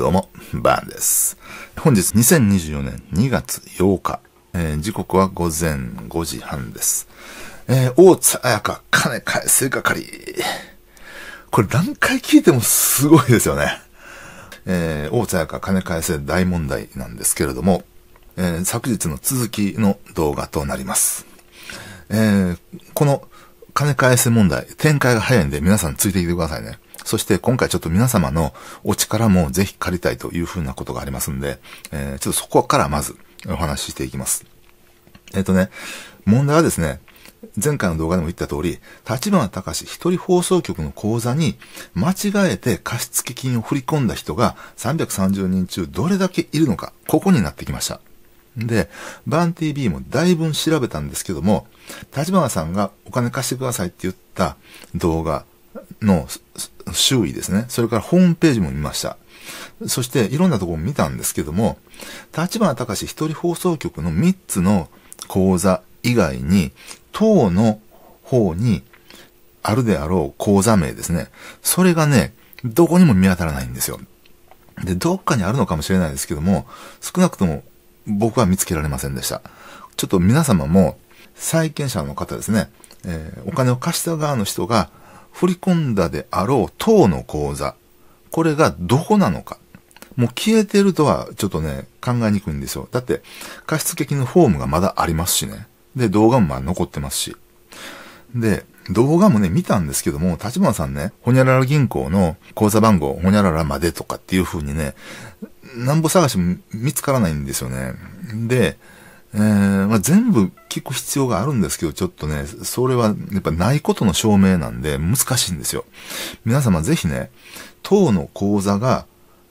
どうも、バーンです。本日2024年2月8日、えー、時刻は午前5時半です。えー、大津彩香、金返せ係。これ何回聞いてもすごいですよね。えー、大津彩香、金返せ大問題なんですけれども、えー、昨日の続きの動画となります。えー、この金返せ問題、展開が早いんで皆さんついてきてくださいね。そして今回ちょっと皆様のお力もぜひ借りたいというふうなことがありますんで、えー、ちょっとそこからまずお話ししていきます。えっ、ー、とね、問題はですね、前回の動画でも言った通り、立花隆一人放送局の口座に間違えて貸付金を振り込んだ人が330人中どれだけいるのか、ここになってきました。で、バン TV もだいぶ調べたんですけども、立花さんがお金貸してくださいって言った動画の周囲ですね。それからホームページも見ました。そしていろんなところも見たんですけども、立花隆一人放送局の3つの講座以外に、党の方にあるであろう講座名ですね。それがね、どこにも見当たらないんですよ。で、どっかにあるのかもしれないですけども、少なくとも僕は見つけられませんでした。ちょっと皆様も、債権者の方ですね、えー、お金を貸した側の人が振り込んだであろう等の口座、これがどこなのか。もう消えてるとはちょっとね、考えにくいんですよ。だって、過失的のフォームがまだありますしね。で、動画もまあ残ってますし。で、動画もね、見たんですけども、立花さんね、ほにゃらら銀行の口座番号、ほにゃららまでとかっていう風にね、なんぼ探しも見つからないんですよね。で、えー、まあ、全部聞く必要があるんですけど、ちょっとね、それはやっぱないことの証明なんで難しいんですよ。皆様ぜひね、党の講座が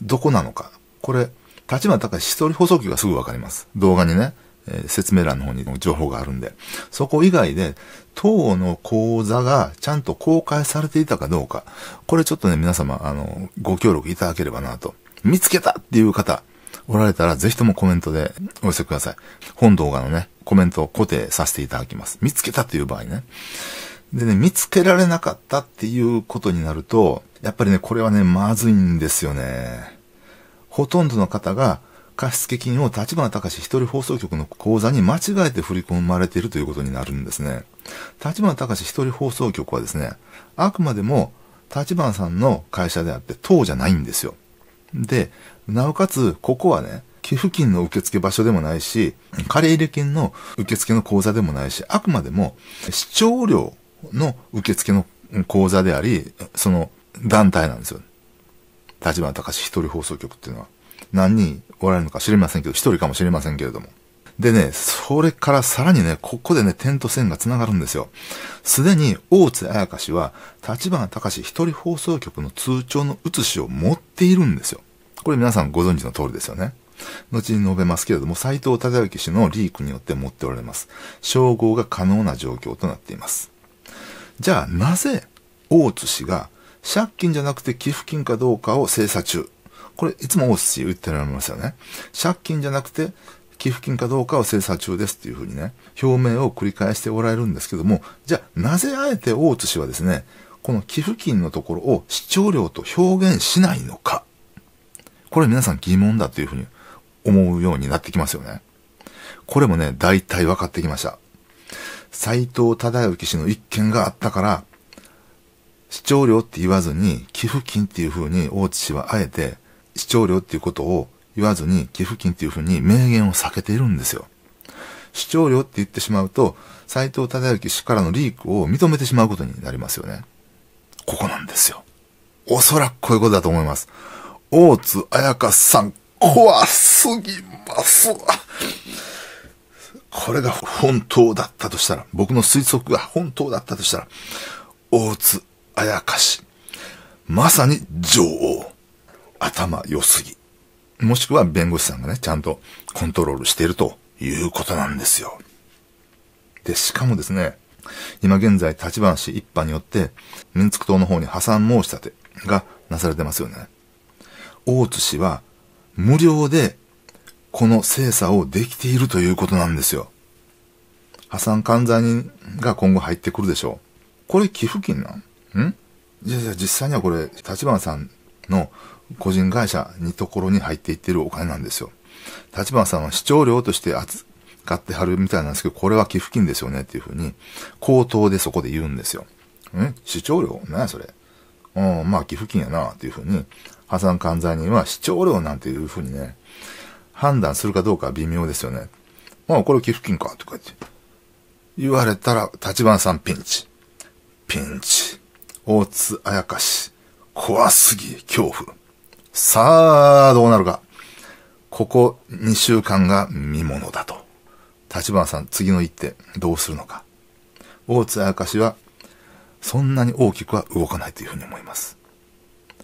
どこなのか。これ、立花し一人補足がすぐわかります。動画にね、えー、説明欄の方に情報があるんで。そこ以外で、党の講座がちゃんと公開されていたかどうか。これちょっとね、皆様、あの、ご協力いただければなと。見つけたっていう方、おられたら、ぜひともコメントでお寄せください。本動画のね、コメントを固定させていただきます。見つけたという場合ね。でね、見つけられなかったっていうことになると、やっぱりね、これはね、まずいんですよね。ほとんどの方が、貸付金を立花隆一人放送局の口座に間違えて振り込まれているということになるんですね。立花隆一人放送局はですね、あくまでも立花さんの会社であって党じゃないんですよ。で、なおかつ、ここはね、寄付金の受付場所でもないし、借入金の受付の口座でもないし、あくまでも視聴料の受付の口座であり、その団体なんですよ。立花隆一人放送局っていうのは。何人おられるのか知りませんけど、一人かもしれませんけれども。でね、それからさらにね、ここでね、点と線が繋がるんですよ。すでに、大津彩香氏は、立花隆一人放送局の通帳の写しを持っているんですよ。これ皆さんご存知の通りですよね。後に述べますけれども、斎藤忠之氏のリークによって持っておられます。称号が可能な状況となっています。じゃあ、なぜ、大津氏が借金じゃなくて寄付金かどうかを精査中。これ、いつも大津氏言ってられますよね。借金じゃなくて寄付金かどうかを精査中ですっていうふうにね、表明を繰り返しておられるんですけども、じゃあ、なぜあえて大津氏はですね、この寄付金のところを視聴料と表現しないのか。これ皆さん疑問だというふうに思うようになってきますよね。これもね、大体分かってきました。斎藤忠之氏の一件があったから、視聴料って言わずに寄付金っていう風に大地氏はあえて視聴料っていうことを言わずに寄付金っていう風に明言を避けているんですよ。視聴料って言ってしまうと斎藤忠之氏からのリークを認めてしまうことになりますよね。ここなんですよ。おそらくこういうことだと思います。大津彩香さん、怖すぎますわ。これが本当だったとしたら、僕の推測が本当だったとしたら、大津彩香氏、まさに女王。頭良すぎ。もしくは弁護士さんがね、ちゃんとコントロールしているということなんですよ。で、しかもですね、今現在、立花氏一派によって、民族党の方に破産申し立てがなされてますよね。大津氏は無料でこの精査をできているということなんですよ。破産管財人が今後入ってくるでしょう。これ寄付金なんんじゃあ実際にはこれ、立花さんの個人会社にところに入っていってるお金なんですよ。立花さんは視聴料として扱ってはるみたいなんですけど、これは寄付金ですよねっていうふうに、口頭でそこで言うんですよ。ん視聴料なやそれ。うん、まあ寄付金やなっていうふうに破産管財人は視聴料なんていうふうにね、判断するかどうかは微妙ですよね。まあ、これ寄付金か、とか言って。言われたら、立花さんピンチ。ピンチ。大津あやかし。怖すぎ、恐怖。さあ、どうなるか。ここ2週間が見ものだと。立花さん、次の一手、どうするのか。大津あやかしは、そんなに大きくは動かないというふうに思います。